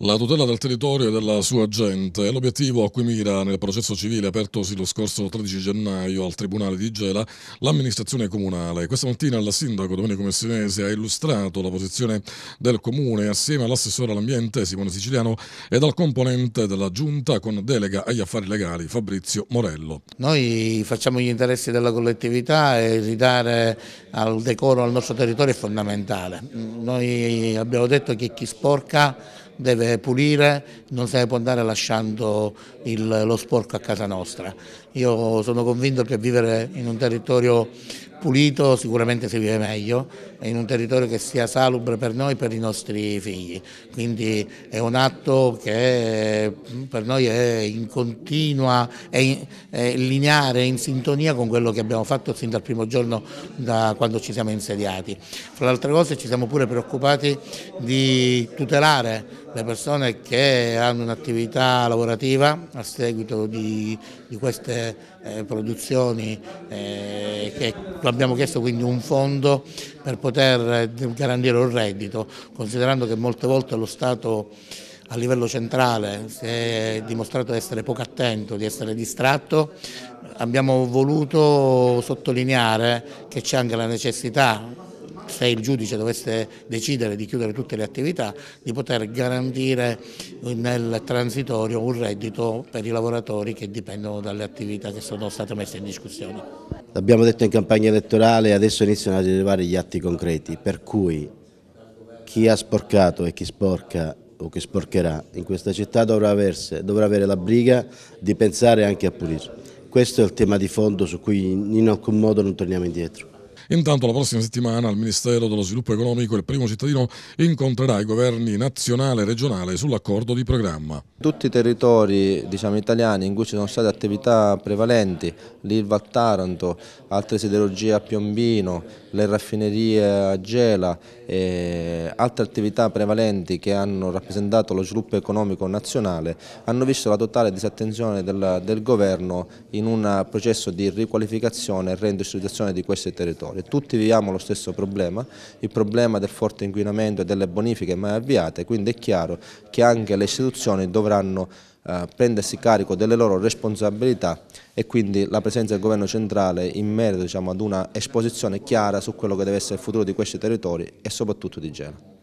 La tutela del territorio e della sua gente è l'obiettivo a cui mira nel processo civile apertosi lo scorso 13 gennaio al Tribunale di Gela l'amministrazione comunale. Questa mattina il sindaco Domenico Messinese ha illustrato la posizione del comune assieme all'assessore all'ambiente Simone Siciliano ed al componente della giunta con delega agli affari legali Fabrizio Morello. Noi facciamo gli interessi della collettività e ridare al decoro al nostro territorio è fondamentale. Noi abbiamo detto che chi sporca deve pulire, non se ne può andare lasciando il, lo sporco a casa nostra. Io sono convinto che vivere in un territorio pulito sicuramente si vive meglio in un territorio che sia salubre per noi e per i nostri figli. Quindi è un atto che mm, per noi è in continua, è, in, è lineare, in sintonia con quello che abbiamo fatto sin dal primo giorno da quando ci siamo insediati. Fra le altre cose ci siamo pure preoccupati di tutelare le persone che hanno un'attività lavorativa a seguito di, di queste eh, produzioni. Eh, e abbiamo chiesto quindi un fondo per poter eh, garantire un reddito, considerando che molte volte lo Stato a livello centrale si è dimostrato di essere poco attento, di essere distratto, abbiamo voluto sottolineare che c'è anche la necessità se il giudice dovesse decidere di chiudere tutte le attività, di poter garantire nel transitorio un reddito per i lavoratori che dipendono dalle attività che sono state messe in discussione l'abbiamo detto in campagna elettorale e adesso iniziano ad arrivare gli atti concreti, per cui chi ha sporcato e chi sporca o che sporcherà in questa città dovrà, averse, dovrà avere la briga di pensare anche a pulire. Questo è il tema di fondo su cui in alcun modo non torniamo indietro. Intanto la prossima settimana al Ministero dello Sviluppo Economico il primo cittadino incontrerà i governi nazionale e regionale sull'accordo di programma. Tutti i territori diciamo, italiani in cui ci sono state attività prevalenti, l'Ilva a Taranto, altre siderurgie a Piombino, le raffinerie a Gela, e altre attività prevalenti che hanno rappresentato lo sviluppo economico nazionale, hanno visto la totale disattenzione del, del governo in un processo di riqualificazione e reindustrializzazione di questi territori minore. Tutti viviamo lo stesso problema, il problema del forte inquinamento e delle bonifiche mai avviate, quindi è chiaro che anche le istituzioni dovranno eh, prendersi carico delle loro responsabilità e quindi la presenza del governo centrale in merito diciamo, ad una esposizione chiara su quello che deve essere il futuro di questi territori e soprattutto di Gela.